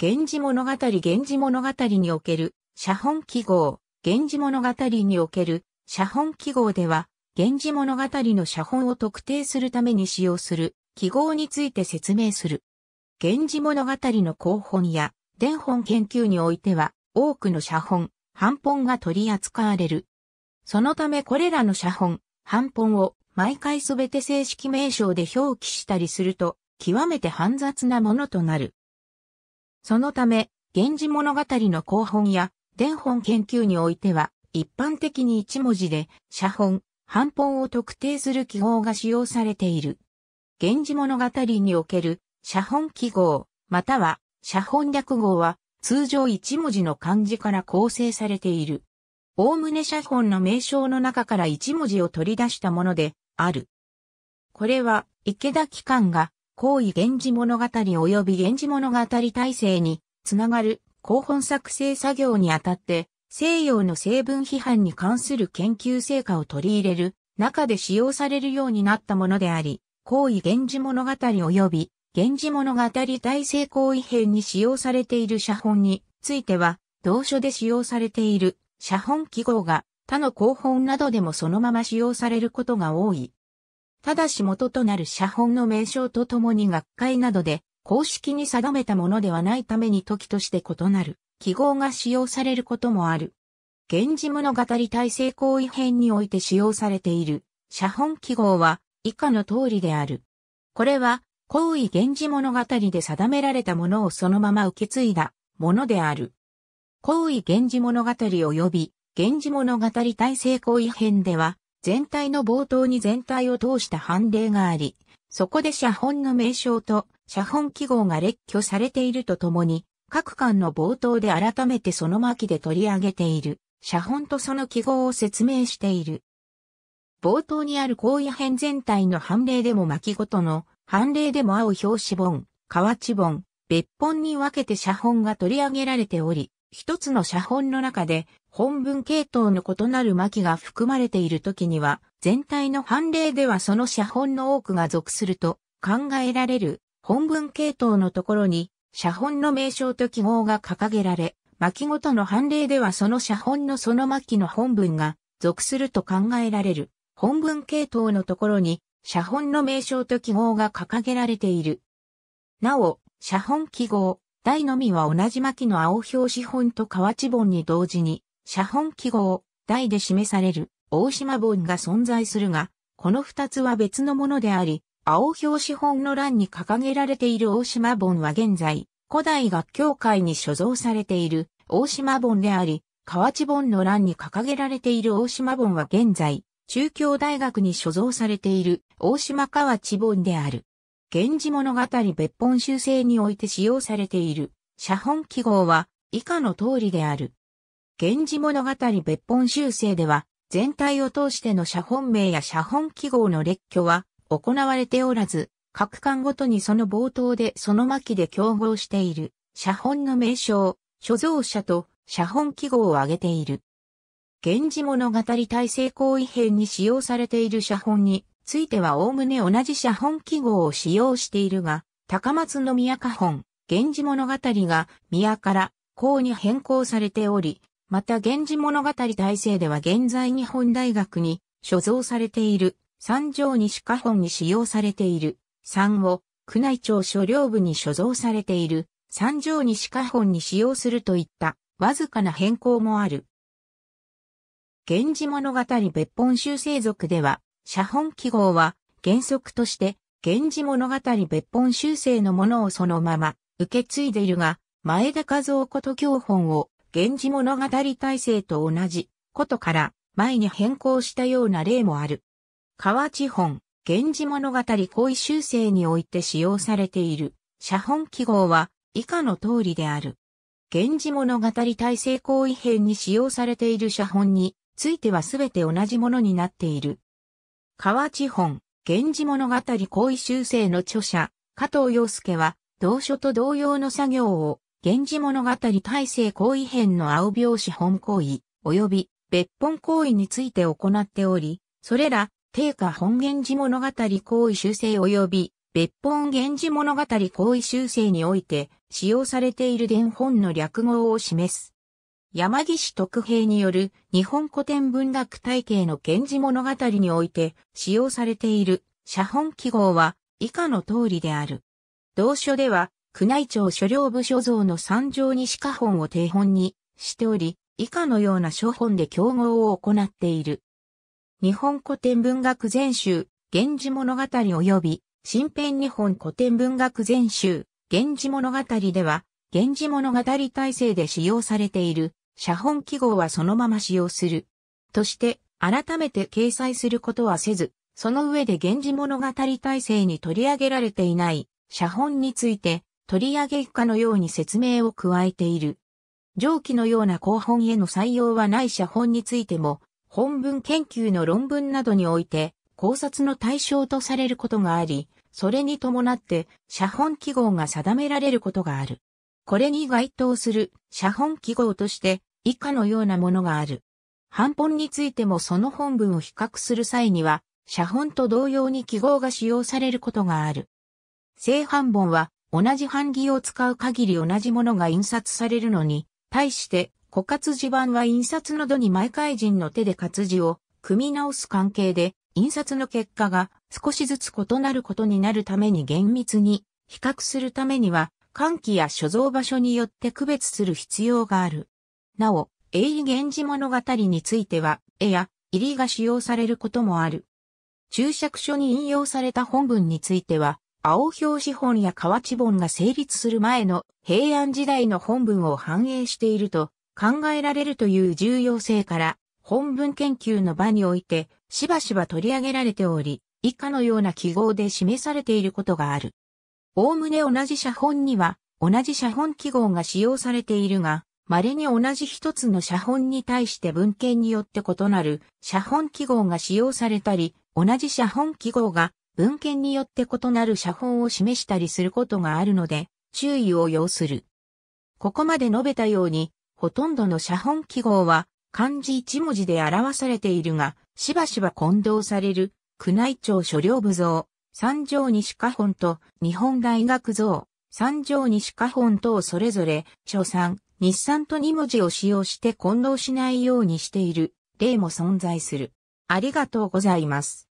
源氏物語源氏物語における写本記号、源氏物語における写本記号では、源氏物語の写本を特定するために使用する記号について説明する。源氏物語の広本や伝本研究においては、多くの写本、版本が取り扱われる。そのためこれらの写本、版本を毎回すべて正式名称で表記したりすると、極めて煩雑なものとなる。そのため、源氏物語の後本や、伝本研究においては、一般的に一文字で、写本、半本を特定する記号が使用されている。源氏物語における、写本記号、または、写本略号は、通常一文字の漢字から構成されている。おおむね写本の名称の中から一文字を取り出したもので、ある。これは、池田機関が、行位源氏物語及び源氏物語体制につながる広本作成作業にあたって西洋の成分批判に関する研究成果を取り入れる中で使用されるようになったものであり、行位源氏物語及び源氏物語体制行為編に使用されている写本については、同書で使用されている写本記号が他の広本などでもそのまま使用されることが多い。ただし元となる写本の名称とともに学会などで公式に定めたものではないために時として異なる記号が使用されることもある。源氏物語体制行為編において使用されている写本記号は以下の通りである。これは、行為源氏物語で定められたものをそのまま受け継いだものである。行為源氏物語及び源氏物語体制行為編では、全体の冒頭に全体を通した判例があり、そこで写本の名称と写本記号が列挙されているとともに、各巻の冒頭で改めてその巻で取り上げている、写本とその記号を説明している。冒頭にある行為編全体の判例でも巻ごとの、判例でも青表紙本、河内本、別本に分けて写本が取り上げられており、一つの写本の中で本文系統の異なる巻が含まれている時には、全体の判例ではその写本の多くが属すると考えられる本文系統のところに写本の名称と記号が掲げられ、巻ごとの判例ではその写本のその巻の本文が属すると考えられる本文系統のところに写本の名称と記号が掲げられている。なお、写本記号、台のみは同じ巻の青表紙本と河内本に同時に写本記号、台で示される大島本が存在するが、この二つは別のものであり、青表紙本の欄に掲げられている大島本は現在、古代学協会に所蔵されている大島本であり、河内本の欄に掲げられている大島本は現在、中京大学に所蔵されている大島河内本である。源氏物語別本修正において使用されている写本記号は以下の通りである。源氏物語別本修正では、全体を通しての写本名や写本記号の列挙は行われておらず、各巻ごとにその冒頭でその巻で競合している、写本の名称、所蔵者と写本記号を挙げている。源氏物語体制行為編に使用されている写本についてはおおむね同じ写本記号を使用しているが、高松宮家本、源氏物語が宮から公に変更されており、また源氏物語大成では現在日本大学に所蔵されている、三条西下本に使用されている、三を宮内庁所領部に所蔵されている、三条西下本に使用するといったわずかな変更もある。源氏物語別本修正族では、写本記号は原則として源氏物語別本修正のものをそのまま受け継いでいるが、前田和夫こと教本を源氏物語体制と同じことから前に変更したような例もある。河地本、源氏物語行為修正において使用されている写本記号は以下の通りである。源氏物語体制行為編に使用されている写本についてはすべて同じものになっている。河地本、源氏物語行為修正の著者、加藤洋介は、同書と同様の作業を源氏物語大成行為編の青拍子本行為、及び別本行為について行っており、それら、定価本源氏物語行為修正及び別本源氏物語行為修正において使用されている伝本の略語を示す。山岸徳平による日本古典文学体系の源氏物語において使用されている写本記号は以下の通りである。同書では宮内庁所領部所蔵の三条西下本を定本にしており、以下のような書本で競合を行っている。日本古典文学全集、源氏物語及び、新編日本古典文学全集、源氏物語では、源氏物語体制で使用されている、写本記号はそのまま使用する。として、改めて掲載することはせず、その上で源氏物語体制に取り上げられていない、写本について、取り上げ以下のように説明を加えている。上記のような後本への採用はない写本についても、本文研究の論文などにおいて考察の対象とされることがあり、それに伴って写本記号が定められることがある。これに該当する写本記号として以下のようなものがある。半本についてもその本文を比較する際には、写本と同様に記号が使用されることがある。正半本は同じ版木を使う限り同じものが印刷されるのに、対して、古活字版は印刷の度に毎回人の手で活字を組み直す関係で、印刷の結果が少しずつ異なることになるために厳密に比較するためには、換気や所蔵場所によって区別する必要がある。なお、英理源氏物語については、絵や入りが使用されることもある。注釈書に引用された本文については、青表紙本や河内本が成立する前の平安時代の本文を反映していると考えられるという重要性から、本文研究の場において、しばしば取り上げられており、以下のような記号で示されていることがある。おおむね同じ写本には、同じ写本記号が使用されているが、稀に同じ一つの写本に対して文献によって異なる写本記号が使用されたり、同じ写本記号が文献によって異なる写本を示したりすることがあるので、注意を要する。ここまで述べたように、ほとんどの写本記号は漢字一文字で表されているが、しばしば混同される、宮内庁所領部像、三条西下本と日本大学像、三条西下本等それぞれ、書産、日産と2文字を使用して混同しないようにしている例も存在する。ありがとうございます。